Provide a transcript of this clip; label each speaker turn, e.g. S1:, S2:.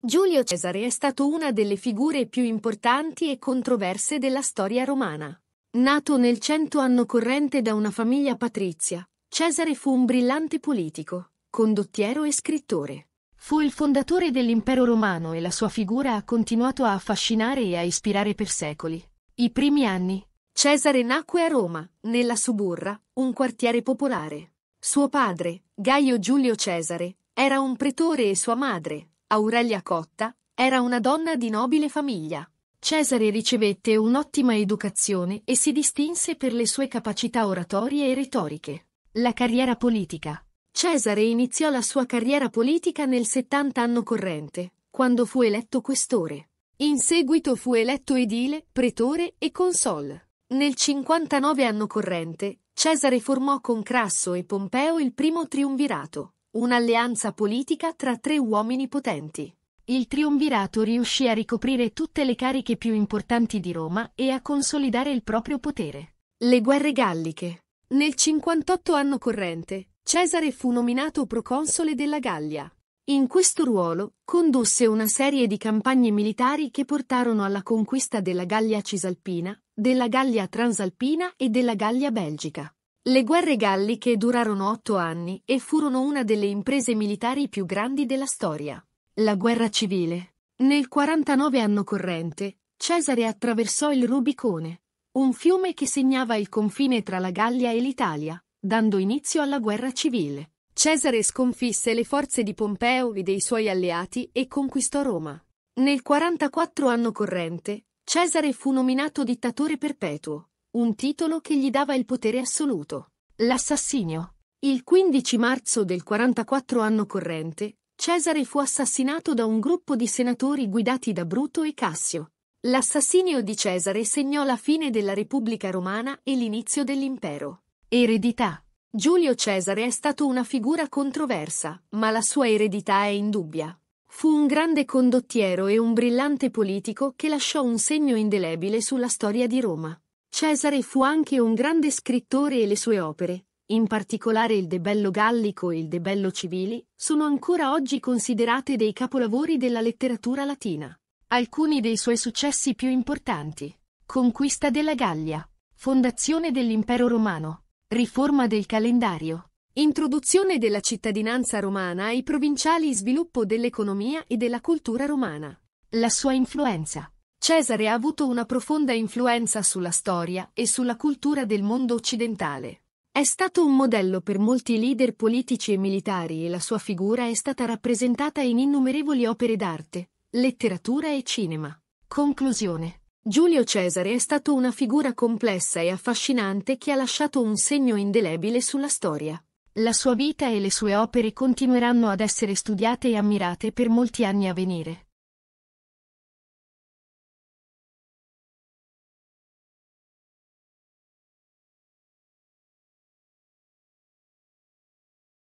S1: Giulio Cesare è stato una delle figure più importanti e controverse della storia romana. Nato nel cento anno corrente da una famiglia patrizia, Cesare fu un brillante politico, condottiero e scrittore. Fu il fondatore dell'impero romano e la sua figura ha continuato a affascinare e a ispirare per secoli. I primi anni. Cesare nacque a Roma, nella Suburra, un quartiere popolare. Suo padre, Gaio Giulio Cesare, era un pretore e sua madre, Aurelia Cotta, era una donna di nobile famiglia. Cesare ricevette un'ottima educazione e si distinse per le sue capacità oratorie e retoriche. La carriera politica. Cesare iniziò la sua carriera politica nel 70 anno corrente, quando fu eletto questore. In seguito fu eletto edile, pretore e consol. Nel 59 anno corrente, Cesare formò con Crasso e Pompeo il primo triumvirato. Un'alleanza politica tra tre uomini potenti. Il triumvirato riuscì a ricoprire tutte le cariche più importanti di Roma e a consolidare il proprio potere. Le guerre galliche. Nel 58 anno corrente, Cesare fu nominato proconsole della Gallia. In questo ruolo, condusse una serie di campagne militari che portarono alla conquista della Gallia Cisalpina, della Gallia Transalpina e della Gallia Belgica. Le guerre galliche durarono otto anni e furono una delle imprese militari più grandi della storia. La guerra civile. Nel 49 anno corrente, Cesare attraversò il Rubicone, un fiume che segnava il confine tra la Gallia e l'Italia, dando inizio alla guerra civile. Cesare sconfisse le forze di Pompeo e dei suoi alleati e conquistò Roma. Nel 44 anno corrente, Cesare fu nominato dittatore perpetuo, un titolo che gli dava il potere assoluto. L'assassinio. Il 15 marzo del 44 anno corrente, Cesare fu assassinato da un gruppo di senatori guidati da Bruto e Cassio. L'assassinio di Cesare segnò la fine della Repubblica Romana e l'inizio dell'impero. Eredità. Giulio Cesare è stato una figura controversa, ma la sua eredità è indubbia. Fu un grande condottiero e un brillante politico che lasciò un segno indelebile sulla storia di Roma. Cesare fu anche un grande scrittore e le sue opere, in particolare il De Bello Gallico e il De Bello Civili, sono ancora oggi considerate dei capolavori della letteratura latina. Alcuni dei suoi successi più importanti. Conquista della Gallia. Fondazione dell'impero romano. Riforma del calendario. Introduzione della cittadinanza romana ai provinciali sviluppo dell'economia e della cultura romana. La sua influenza Cesare ha avuto una profonda influenza sulla storia e sulla cultura del mondo occidentale. È stato un modello per molti leader politici e militari e la sua figura è stata rappresentata in innumerevoli opere d'arte, letteratura e cinema. Conclusione. Giulio Cesare è stato una figura complessa e affascinante che ha lasciato un segno indelebile sulla storia. La sua vita e le sue opere continueranno ad essere studiate e ammirate per molti anni a venire.